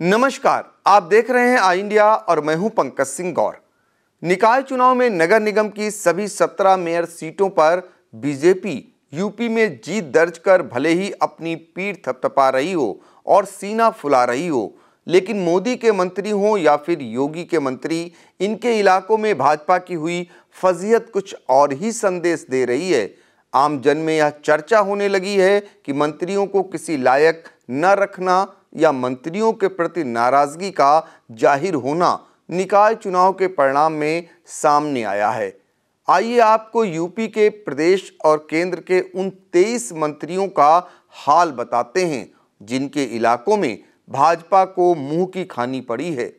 नमस्कार आप देख रहे हैं आई इंडिया और मैं हूं पंकज सिंह गौर निकाय चुनाव में नगर निगम की सभी सत्रह मेयर सीटों पर बीजेपी यूपी में जीत दर्ज कर भले ही अपनी पीठ थपथपा रही हो और सीना फुला रही हो लेकिन मोदी के मंत्री हों या फिर योगी के मंत्री इनके इलाकों में भाजपा की हुई फजीहत कुछ और ही संदेश दे रही है आम जन में यह चर्चा होने लगी है कि मंत्रियों को किसी लायक न रखना या मंत्रियों के प्रति नाराज़गी का जाहिर होना निकाय चुनाव के परिणाम में सामने आया है आइए आपको यूपी के प्रदेश और केंद्र के उन तेईस मंत्रियों का हाल बताते हैं जिनके इलाकों में भाजपा को मुंह की खानी पड़ी है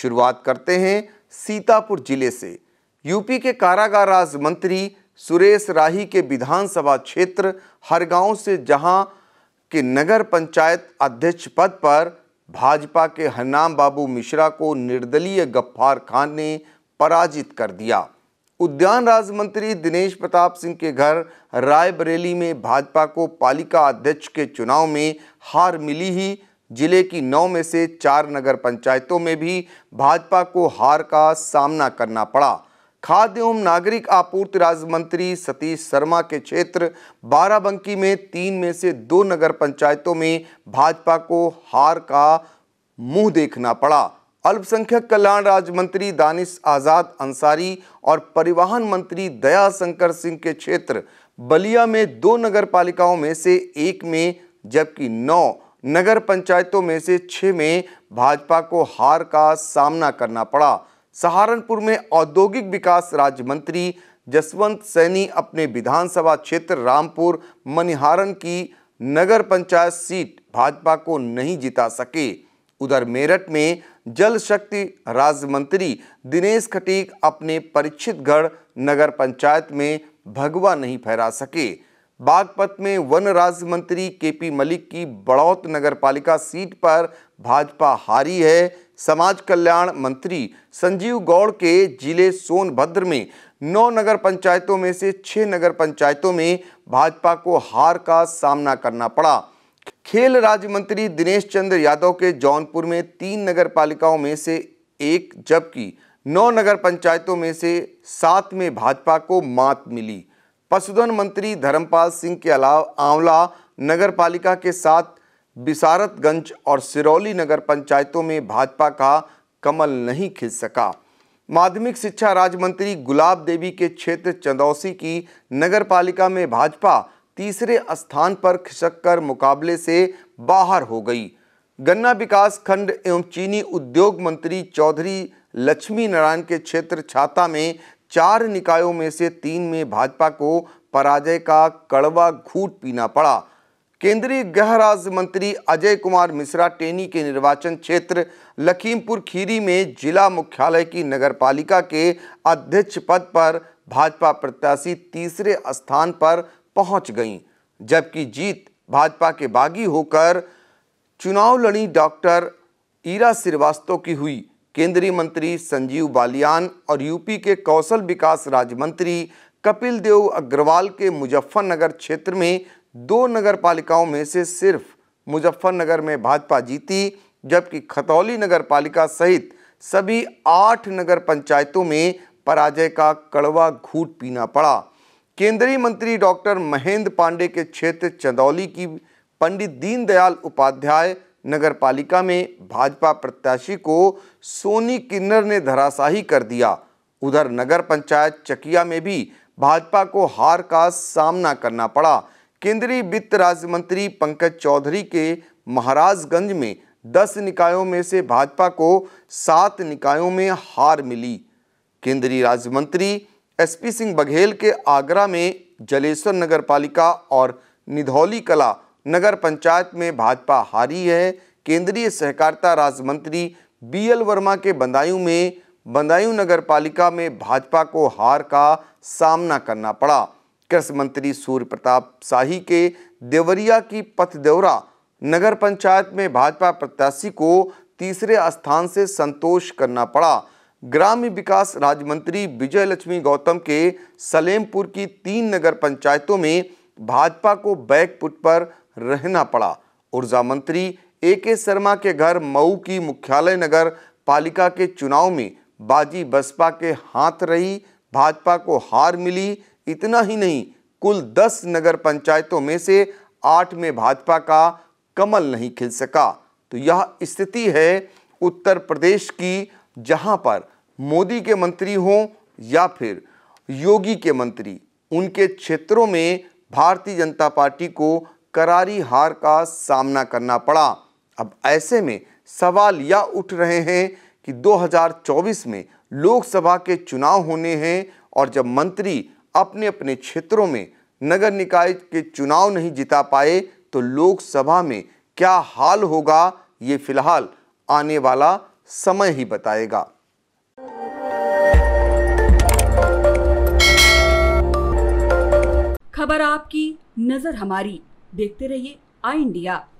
शुरुआत करते हैं सीतापुर जिले से यूपी के कारागार राज मंत्री सुरेश राही के विधानसभा क्षेत्र हरगांव से जहां कि नगर पंचायत अध्यक्ष पद पर भाजपा के हनाम बाबू मिश्रा को निर्दलीय गफ्फार खान ने पराजित कर दिया उद्यान राज्य मंत्री दिनेश प्रताप सिंह के घर रायबरेली में भाजपा को पालिका अध्यक्ष के चुनाव में हार मिली ही जिले की नौ में से चार नगर पंचायतों में भी भाजपा को हार का सामना करना पड़ा खाद्य एवं नागरिक आपूर्ति राज्य मंत्री सतीश शर्मा के क्षेत्र बाराबंकी में तीन में से दो नगर पंचायतों में भाजपा को हार का मुंह देखना पड़ा अल्पसंख्यक कल्याण राज्य मंत्री दानिश आज़ाद अंसारी और परिवहन मंत्री दया शंकर सिंह के क्षेत्र बलिया में दो नगर पालिकाओं में से एक में जबकि नौ नगर पंचायतों में से छः में भाजपा को हार का सामना करना पड़ा सहारनपुर में औद्योगिक विकास राज्य मंत्री जसवंत सैनी अपने विधानसभा क्षेत्र रामपुर मनिहारन की नगर पंचायत सीट भाजपा को नहीं जिता सके उधर मेरठ में जल शक्ति राज्य मंत्री दिनेश खटीक अपने परीक्षित गढ़ नगर पंचायत में भगवा नहीं फहरा सके बागपत में वन राज्य मंत्री केपी मलिक की बड़ौत नगर पालिका सीट पर भाजपा हारी है समाज कल्याण मंत्री संजीव गौड़ के जिले सोनभद्र में नौ नगर पंचायतों में से छः नगर पंचायतों में भाजपा को हार का सामना करना पड़ा खेल राज्य मंत्री दिनेश चंद्र यादव के जौनपुर में तीन नगर पालिकाओं में से एक जबकि नौ नगर पंचायतों में से सात में भाजपा को मात मिली पशुधन मंत्री धर्मपाल सिंह के अलावा आंवला नगर पालिका के साथ बिसारतगंज और सिरौली नगर पंचायतों में भाजपा का कमल नहीं खिल सका माध्यमिक शिक्षा राज्य मंत्री गुलाब देवी के क्षेत्र चंदौसी की नगर पालिका में भाजपा तीसरे स्थान पर खिसक कर मुकाबले से बाहर हो गई गन्ना विकास खंड एवं चीनी उद्योग मंत्री चौधरी लक्ष्मी नारायण के क्षेत्र छाता में चार निकायों में से तीन में भाजपा को पराजय का कड़वा घूट पीना पड़ा केंद्रीय गृह राज्य मंत्री अजय कुमार मिश्रा टेनी के निर्वाचन क्षेत्र लखीमपुर खीरी में जिला मुख्यालय की नगरपालिका के अध्यक्ष पद पर भाजपा प्रत्याशी तीसरे स्थान पर पहुंच गईं जबकि जीत भाजपा के बागी होकर चुनाव लड़ी डॉक्टर ईरा श्रीवास्तव की हुई केंद्रीय मंत्री संजीव बालियान और यूपी के कौशल विकास राज्य मंत्री कपिल देव अग्रवाल के मुजफ्फरनगर क्षेत्र में दो नगर पालिकाओं में से सिर्फ मुजफ्फरनगर में भाजपा जीती जबकि खतौली नगर पालिका सहित सभी आठ नगर पंचायतों में पराजय का कड़वा घूट पीना पड़ा केंद्रीय मंत्री डॉक्टर महेंद्र पांडे के क्षेत्र चंदौली की पंडित दीनदयाल उपाध्याय नगर पालिका में भाजपा प्रत्याशी को सोनी किन्नर ने धराशाही कर दिया उधर नगर पंचायत चकिया में भी भाजपा को हार का सामना करना पड़ा केंद्रीय वित्त राज्य मंत्री पंकज चौधरी के महाराजगंज में दस निकायों में से भाजपा को सात निकायों में हार मिली केंद्रीय राज्य मंत्री एसपी सिंह बघेल के आगरा में जलेश्वर नगर पालिका और निधौली कला नगर पंचायत में भाजपा हारी है केंद्रीय सहकारिता राज्य मंत्री बी एल वर्मा के बंदायू में बंदायू नगर पालिका में भाजपा को हार का सामना करना पड़ा कृषि मंत्री सूर्य प्रताप शाही के देवरिया की पथ नगर पंचायत में भाजपा प्रत्याशी को तीसरे स्थान से संतोष करना पड़ा ग्राम्य विकास राज्य मंत्री विजय लक्ष्मी गौतम के सलेमपुर की तीन नगर पंचायतों में भाजपा को बैकपुट पर रहना पड़ा ऊर्जा मंत्री ए के शर्मा के घर मऊ की मुख्यालय नगर पालिका के चुनाव में बाजी बसपा के हाथ रही भाजपा को हार मिली इतना ही नहीं कुल दस नगर पंचायतों में से आठ में भाजपा का कमल नहीं खिल सका तो यह स्थिति है उत्तर प्रदेश की जहां पर मोदी के मंत्री हों या फिर योगी के मंत्री उनके क्षेत्रों में भारतीय जनता पार्टी को करारी हार का सामना करना पड़ा अब ऐसे में सवाल यह उठ रहे हैं कि 2024 में लोकसभा के चुनाव होने हैं और जब मंत्री अपने अपने क्षेत्रों में नगर निकाय के चुनाव नहीं जिता पाए तो लोकसभा में क्या हाल होगा ये फिलहाल आने वाला समय ही बताएगा खबर आपकी नजर हमारी देखते रहिए आई इंडिया